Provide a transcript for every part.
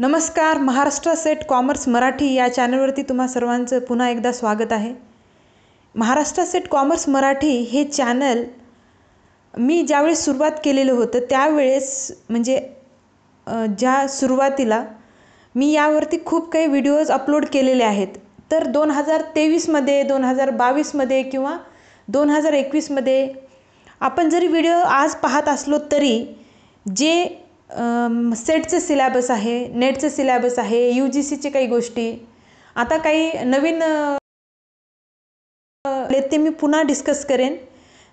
नमस्कार Maharashtra set commerce Marathi या चॅनलवरती तुम्हा सर्वांचं पुन्हा एकदा स्वागत आहे महाराष्ट्र सेट कॉमर्स मराठी हे चॅनल मी ज्यावेळेस सुरुवात केलेलं होतं त्यावेळेस म्हणजे ज्या सुरुवातीला मी यावरती खूप काही व्हिडिओज अपलोड केलेले आहेत तर दोन हजार तेवीसमध्ये दोन हजार बावीसमध्ये किंवा दोन हजार एकवीसमध्ये आपण जरी व्हिडिओ आज पाहत असलो तरी जे सेटचे सिलॅबस आहे नेटचे सिलॅबस आहे यू जी सीचे काही गोष्टी आता काही नवीन ते मी पुन्हा डिस्कस करेन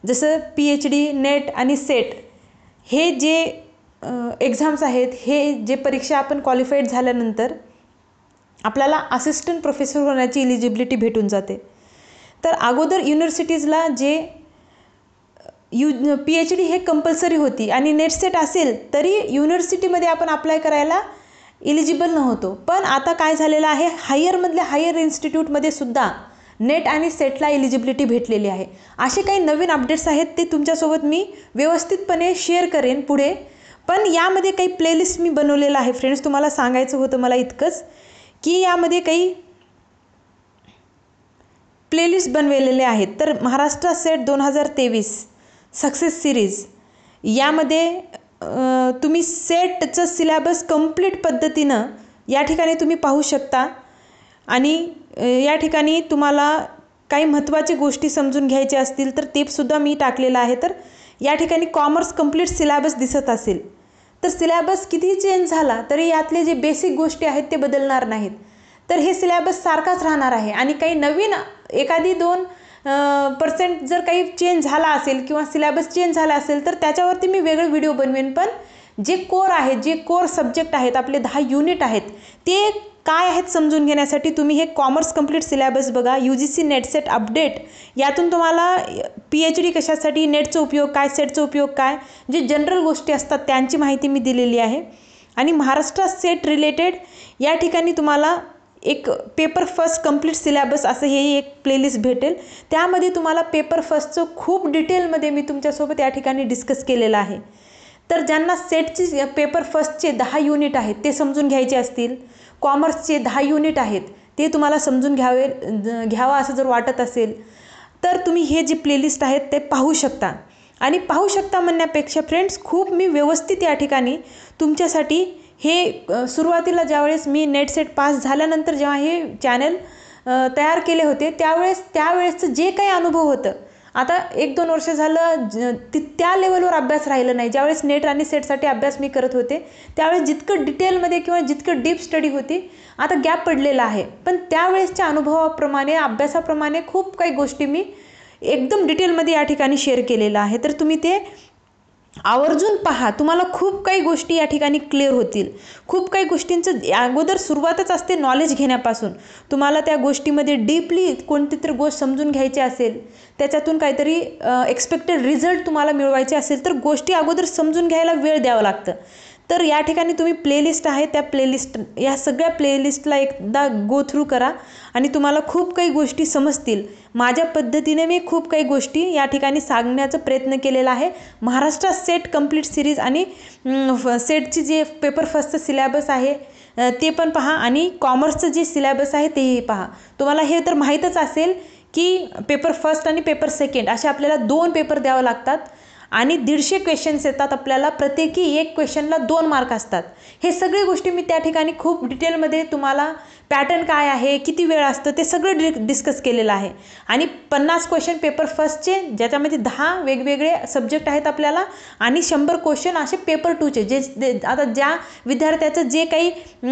जसं पी एच डी नेट आणि सेट हे जे एक्झाम्स आहेत हे जे परीक्षा आपण क्वालिफाईड झाल्यानंतर आपल्याला असिस्टंट प्रोफेसर होण्याची इलिजिबिलिटी भेटून जाते तर अगोदर युनिव्हर्सिटीजला जे यू पी एच डी हे कंपल्सरी होती आणि नेट सेट असेल तरी युनिव्हर्सिटीमध्ये आपण अप्लाय करायला इलिजिबल नव्हतो पण आता काय झालेलं आहे हायरमधल्या हायर इन्स्टिट्यूटमध्ये सुद्धा नेट आणि सेटला एलिजिबिलिटी भेटलेली आहे असे काही नवीन अपडेट्स आहेत ते तुमच्यासोबत मी व्यवस्थितपणे शेअर करेन पुढे पण यामध्ये काही प्लेलिस्ट मी बनवलेलं आहे फ्रेंड्स तुम्हाला सांगायचं होतं मला इतकंच की यामध्ये काही प्लेलिस्ट बनवलेले आहेत तर महाराष्ट्र सेट दोन हजार तेवीस सक्सेस सिरीज यामध्ये तुम्ही सेटचं सिलॅबस कंप्लीट पद्धतीनं या ठिकाणी तुम्ही पाहू शकता आणि या ठिकाणी तुम्हाला काही महत्त्वाचे गोष्टी समजून घ्यायच्या असतील तर सुद्धा मी टाकलेलं आहे तर या ठिकाणी कॉमर्स कंप्लीट सिलॅबस दिसत असेल तर सिलॅबस किती चेंज झाला तरी यातले जे बेसिक गोष्टी आहेत ते बदलणार नाहीत तर हे सिलॅबस सारखाच राहणार आहे आणि काही नवीन एखादी दोन पर्सेंट जर काही चेंज झाला असेल किंवा सिलॅबस चेंज झाला असेल तर त्याच्यावरती मी वेगळे व्हिडिओ बनवेन पण जे कोर आहेत जे कोर सब्जेक्ट आहेत आपले दहा युनिट आहेत ते काय आहेत समजून घेण्यासाठी तुम्ही हे कॉमर्स कंप्लीट सिलॅबस बघा U G C NET SET update यातून तुम्हाला पी एच डी कशासाठी नेटचा उपयोग काय सेटचा उपयोग काय जे जनरल गोष्टी असतात त्यांची माहिती मी दिलेली आहे आणि महाराष्ट्र सेट रिलेटेड या ठिकाणी तुम्हाला एक पेपर फर्स्ट कंप्लीट सिलॅबस असं हे एक प्लेलिस्ट भेटेल त्यामध्ये तुम्हाला पेपर फर्स्टचं खूप डिटेलमध्ये मी तुमच्यासोबत या ठिकाणी डिस्कस केलेलं आहे तर ज्यांना सेटचे पेपर फर्स्टचे दहा युनिट आहेत ते समजून घ्यायचे असतील कॉमर्सचे दहा युनिट आहेत ते तुम्हाला समजून घ्यावे घ्यावं असं जर वाटत असेल तर तुम्ही हे जे प्लेलिस्ट आहेत ते पाहू शकता आणि पाहू शकता म्हणण्यापेक्षा फ्रेंड्स खूप मी व्यवस्थित या ठिकाणी तुमच्यासाठी हे सुरुवातीला ज्यावेळेस मी नेट सेट पास झाल्यानंतर जेव्हा हे चॅनल तयार केले होते त्यावेळेस त्यावेळेसचं जे काही अनुभव होतं आता एक दोन वर्ष झालं ज ती त्या लेवलवर अभ्यास राहिलं नाही ज्यावेळेस नेट आणि सेटसाठी अभ्यास मी करत होते त्यावेळेस जितकं डिटेलमध्ये किंवा जितकं डीप स्टडी होती आता गॅप पडलेला आहे पण त्यावेळेसच्या अनुभवाप्रमाणे अभ्यासाप्रमाणे खूप काही गोष्टी मी एकदम डिटेलमध्ये या ठिकाणी शेअर केलेलं आहे तर तुम्ही ते आवर्जून पहा तुम्हाला खूप काही गोष्टी या ठिकाणी क्लिअर होतील खूप काही गोष्टींचं अगोदर सुरुवातच असते नॉलेज घेण्यापासून तुम्हाला त्या गोष्टीमध्ये डीपली कोणती तरी गोष्ट समजून घ्यायची असेल त्याच्यातून काहीतरी एक्सपेक्टेड रिझल्ट तुम्हाला मिळवायचे असेल तर गोष्टी अगोदर समजून घ्यायला वेळ द्यावा लागतं तर या ठिकाणी तुम्ही प्लेलिस्ट आहे त्या प्लेलिस्ट या सगळ्या प्लेलिस्टला एकदा गो थ्रू करा आणि तुम्हाला खूप काही गोष्टी समजतील माझ्या पद्धतीने मी खूप काही गोष्टी या ठिकाणी सांगण्याचा प्रयत्न केलेला आहे महाराष्ट्र सेट कंप्लीट सिरीज आणि सेटची जे पेपर फर्स्टचं सिलॅबस आहे ते पण पहा आणि कॉमर्सचं जे सिलॅबस आहे तेही पहा तुम्हाला हे तर माहीतच असेल की पेपर फर्स्ट आणि पेपर सेकंड असे आपल्याला दोन पेपर द्यावं लागतात आणि दीडशे क्वेश्चन्स येतात आपल्याला प्रत्येकी एक क्वेश्चनला दोन मार्क असतात हे सगळे गोष्टी मी त्या ठिकाणी खूप डिटेलमध्ये तुम्हाला पॅटर्न काय आहे किती वेळ असतं ते सगळं डि डिस्कस केलेलं आहे आणि पन्नास क्वेश्चन पेपर फर्स्टचे ज्याच्यामध्ये दहा वेगवेगळे सब्जेक्ट आहेत आपल्याला आणि शंभर क्वेश्चन असे पेपर टूचे जे आता ज्या विद्यार्थ्याचं जे काही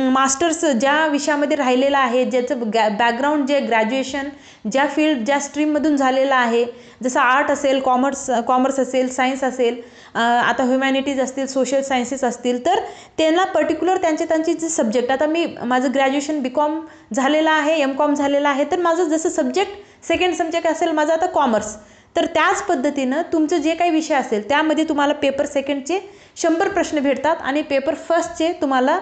मास्टर्स ज्या विषयामध्ये राहिलेलं आहे ज्याचं गॅ बॅकग्राऊंड जे ग्रॅज्युएशन ज्या फील्ड ज्या स्ट्रीममधून झालेलं आहे जसं आर्ट असेल कॉमर्स कॉमर्स असेल सायन्स असेल आता ह्युमॅनिटीज असतील सोशल सायन्सेस असतील तर त्यांना पर्टिक्युलर त्यांचे त्यांचे जे सब्जेक्ट आता मी माझं ग्रॅज्युएशन बी कॉम झालेलं आहे एम कॉम झालेलं आहे तर माझं जसं सब्जेक्ट सेकंड सब्जेक्ट असेल माझं आता कॉमर्स तर त्याच पद्धतीनं तुमचं जे काही विषय असेल त्यामध्ये तुम्हाला पेपर सेकंडचे शंभर प्रश्न भेटतात आणि पेपर फर्स्टचे तुम्हाला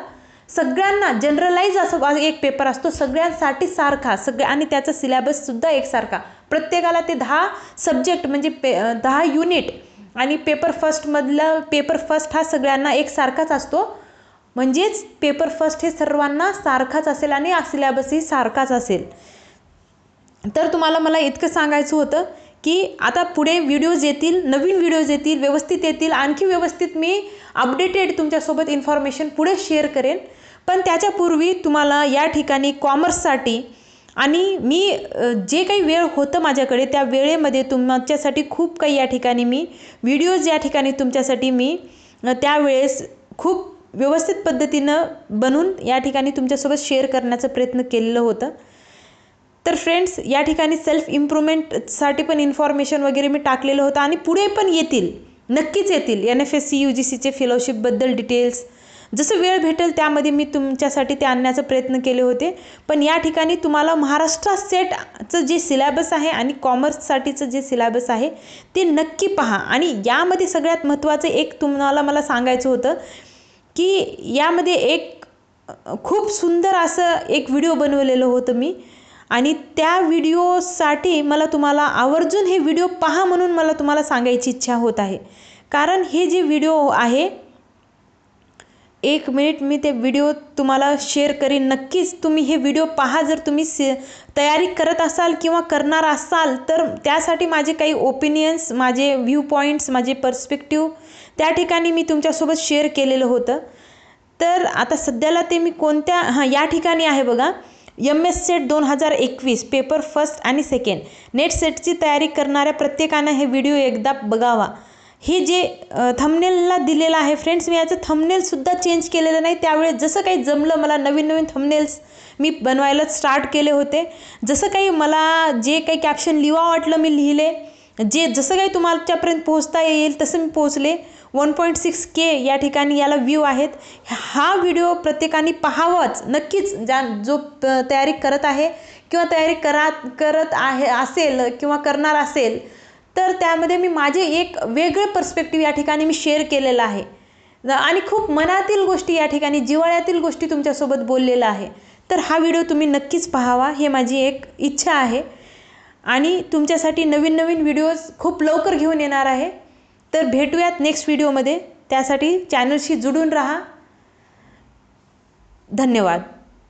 सगळ्यांना जनरलाइज असं एक पेपर असतो सगळ्यांसाठी सारखा सगळ्या आणि त्याचा सिलेबससुद्धा एकसारखा प्रत्येकाला ते दहा सब्जेक्ट म्हणजे पे दहा युनिट आणि पेपर मधला पेपर फर्स्ट हा सगळ्यांना एकसारखाच असतो म्हणजेच पेपर फर्स्ट हे सर्वांना सारखाच असेल आणि सिलेबसही सारखाच असेल तर तुम्हाला मला इतकं सांगायचं होतं की आता पुढे व्हिडिओज येतील नवीन व्हिडिओज येतील व्यवस्थित येतील आणखी व्यवस्थित मी अपडेटेड तुमच्यासोबत इन्फॉर्मेशन पुढे शेअर करेन पण त्याच्यापूर्वी तुम्हाला या ठिकाणी कॉमर्ससाठी आणि मी जे काही वेळ होतं माझ्याकडे त्या वेळेमध्ये तुमच्यासाठी खूप काही या ठिकाणी मी व्हिडिओज या ठिकाणी तुमच्यासाठी मी त्यावेळेस खूप व्यवस्थित पद्धतीनं बनून या ठिकाणी तुमच्यासोबत शेअर करण्याचा प्रयत्न केलेलं होतं तर फ्रेंड्स या ठिकाणी सेल्फ इम्प्रूव्हमेंटसाठी पण इन्फॉर्मेशन वगैरे मी टाकलेलं होतं आणि पुढे पण येतील नक्कीच येतील N F S C U G सीचे फेलोशिपबद्दल डिटेल्स जसं वेळ भेटेल त्यामध्ये मी तुमच्यासाठी ते आणण्याचा प्रयत्न केले होते पण या ठिकाणी तुम्हाला महाराष्ट्र सेटचं जे सिलॅबस आहे आणि कॉमर्ससाठीचं जे सिलॅबस आहे ते नक्की पहा आणि यामध्ये सगळ्यात महत्त्वाचं एक तुम्हाला मला सांगायचं होतं की यामध्ये एक खूप सुंदर असं एक व्हिडिओ बनवलेलं होतं मी आणि त्या व्हिडिओसाठी मला तुम्हाला आवर्जून हे व्हिडिओ पहा म्हणून मला तुम्हाला सांगायची इच्छा होत आहे कारण हे जे व्हिडिओ आहे एक मिनिट मी ते व्हिडिओ तुम्हाला शेअर करीन नक्कीच तुम्ही हे व्हिडिओ पहा जर तुम्ही से तयारी करत असाल किंवा करणार असाल तर त्यासाठी माझे काही ओपिनियन्स माझे व्ह्यू पॉईंट्स माझे पर्स्पेक्टिव्ह त्या ठिकाणी मी तुमच्यासोबत शेअर केलेलं होतं तर आता सध्याला ते मी कोणत्या हां या ठिकाणी आहे बघा यम एस सेट दोन हजार एकवीस पेपर फर्स्ट आणि सेकंड नेट सेटची तयारी करणाऱ्या प्रत्येकानं हे व्हिडिओ एकदा बघावा हे जे थंबनेलला दिलेलं आहे फ्रेंड्स मी याचं थंबनेलसुद्धा चेंज केलेलं नाही त्यावेळेस जसं काही जमलं मला नवीन नवीन थंबनेल्स मी बनवायला स्टार्ट केले होते जसं काही मला जे काही कॅप्शन लिवा वाटलं मी लिहिले जे जसं काही तुम्हाच्यापर्यंत पोहोचता येईल तसं मी पोहोचले वन पॉईंट सिक्स के या ठिकाणी याला व्ह्यू आहेत हा व्हिडिओ प्रत्येकाने पाहावाच नक्कीच ज्या जो तयारी करत आहे किंवा तयारी करा करत आहे असेल किंवा करणार असेल तर त्यामध्ये मी माझे एक वेगळं पर्स्पेक्टिव्ह या ठिकाणी मी शेअर केलेलं आहे आणि खूप मनातील गोष्टी या ठिकाणी जिवाळ्यातील गोष्टी तुमच्यासोबत बोललेलं आहे तर हा व्हिडिओ तुम्ही नक्कीच पाहावा हे माझी एक इच्छा आहे आणि तुमच्यासाठी नवीन नवीन व्हिडिओज खूप लवकर घेऊन येणार आहे तर भेटूयात नेक्स्ट व्हिडिओमध्ये त्यासाठी चॅनलशी जुडून राहा धन्यवाद